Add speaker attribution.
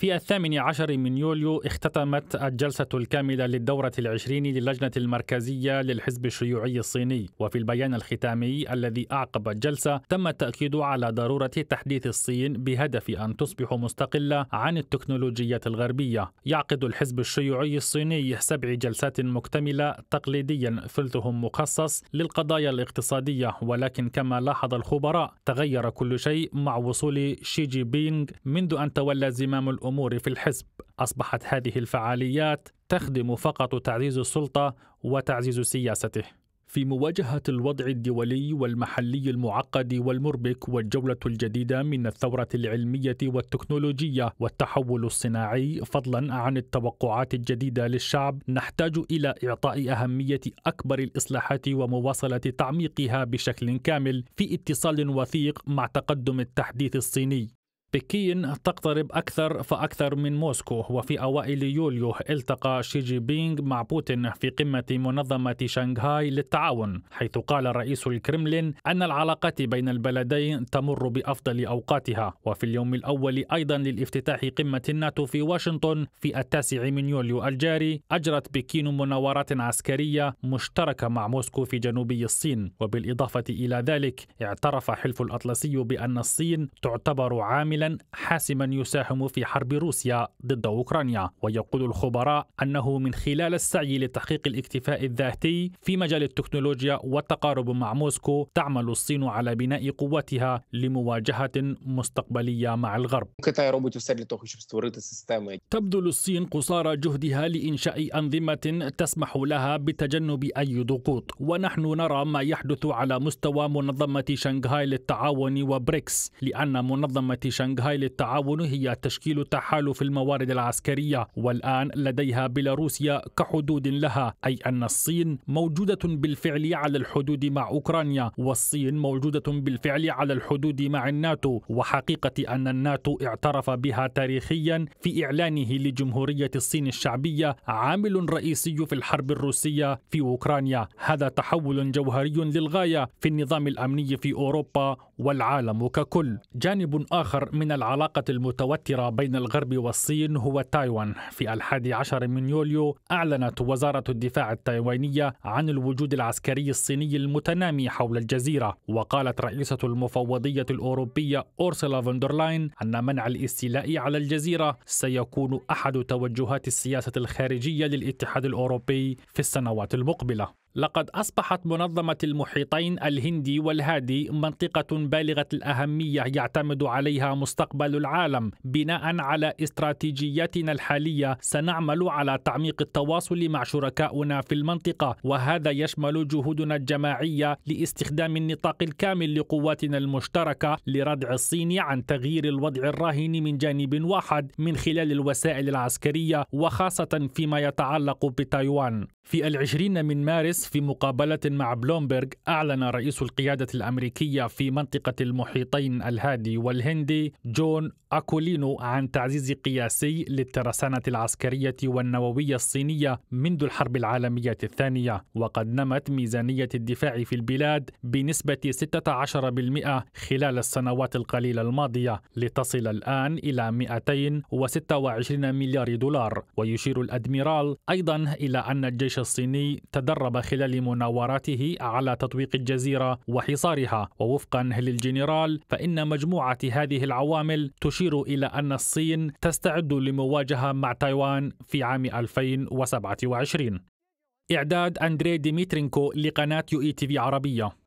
Speaker 1: في الثامن عشر من يوليو اختتمت الجلسة الكاملة للدورة العشرين للجنة المركزية للحزب الشيوعي الصيني وفي البيان الختامي الذي أعقب الجلسة تم التأكيد على ضرورة تحديث الصين بهدف أن تصبح مستقلة عن التكنولوجيات الغربية يعقد الحزب الشيوعي الصيني سبع جلسات مكتملة تقليديا ثلثهم مخصص للقضايا الاقتصادية ولكن كما لاحظ الخبراء تغير كل شيء مع وصول شي جي بينغ منذ أن تولى زمام الأمور الامور في الحزب اصبحت هذه الفعاليات تخدم فقط تعزيز السلطه وتعزيز سياسته في مواجهة الوضع الدولي والمحلي المعقد والمربك والجولة الجديدة من الثورة العلمية والتكنولوجية والتحول الصناعي فضلا عن التوقعات الجديدة للشعب نحتاج إلى إعطاء أهمية أكبر الإصلاحات ومواصلة تعميقها بشكل كامل في اتصال وثيق مع تقدم التحديث الصيني بكين تقترب أكثر فأكثر من موسكو وفي أوائل يوليو التقى شي جي بينغ مع بوتين في قمة منظمة شنغهاي للتعاون حيث قال رئيس الكرملين أن العلاقات بين البلدين تمر بأفضل أوقاتها وفي اليوم الأول أيضا للافتتاح قمة الناتو في واشنطن في التاسع من يوليو الجاري أجرت بكين مناورات عسكرية مشتركة مع موسكو في جنوبي الصين وبالإضافة إلى ذلك اعترف حلف الأطلسي بأن الصين تعتبر عاملا عاملا حاسما يساهم في حرب روسيا ضد أوكرانيا ويقول الخبراء أنه من خلال السعي لتحقيق الاكتفاء الذاتي في مجال التكنولوجيا والتقارب مع موسكو تعمل الصين على بناء قوتها لمواجهة مستقبلية مع الغرب تبذل الصين قصارى جهدها لإنشاء أنظمة تسمح لها بتجنب أي ضغوط ونحن نرى ما يحدث على مستوى منظمة شنغهاي للتعاون وبريكس لأن منظمة شنغهاي شنغهاي للتعاون هي تشكيل تحالف الموارد العسكرية والآن لديها بيلاروسيا كحدود لها أي أن الصين موجودة بالفعل على الحدود مع أوكرانيا والصين موجودة بالفعل على الحدود مع الناتو وحقيقة أن الناتو اعترف بها تاريخيا في إعلانه لجمهورية الصين الشعبية عامل رئيسي في الحرب الروسية في أوكرانيا هذا تحول جوهري للغاية في النظام الأمني في أوروبا والعالم ككل جانب آخر من العلاقة المتوترة بين الغرب والصين هو تايوان في الحادي عشر من يوليو أعلنت وزارة الدفاع التايوانية عن الوجود العسكري الصيني المتنامي حول الجزيرة وقالت رئيسة المفوضية الأوروبية أورسلا فوندرلاين أن منع الاستيلاء على الجزيرة سيكون أحد توجهات السياسة الخارجية للاتحاد الأوروبي في السنوات المقبلة لقد أصبحت منظمة المحيطين الهندي والهادي منطقة بالغة الأهمية يعتمد عليها مستقبل العالم بناء على استراتيجيتنا الحالية سنعمل على تعميق التواصل مع شركاؤنا في المنطقة وهذا يشمل جهودنا الجماعية لاستخدام النطاق الكامل لقواتنا المشتركة لردع الصين عن تغيير الوضع الراهن من جانب واحد من خلال الوسائل العسكرية وخاصة فيما يتعلق بتايوان في العشرين من مارس أمس في مقابلة مع بلومبرغ أعلن رئيس القيادة الأمريكية في منطقة المحيطين الهادي والهندي جون أكولينو عن تعزيز قياسي للترسانة العسكرية والنووية الصينية منذ الحرب العالمية الثانية وقد نمت ميزانية الدفاع في البلاد بنسبة 16% خلال السنوات القليلة الماضية لتصل الآن إلى 226 مليار دولار ويشير الأدميرال أيضا إلى أن الجيش الصيني تدرب خلال مناوراته على تطويق الجزيرة وحصارها ووفقا للجنرال فإن مجموعة هذه العوامل تشير إلى أن الصين تستعد لمواجهة مع تايوان في عام 2027 إعداد أندري ديميترينكو لقناة يو إي تي في عربية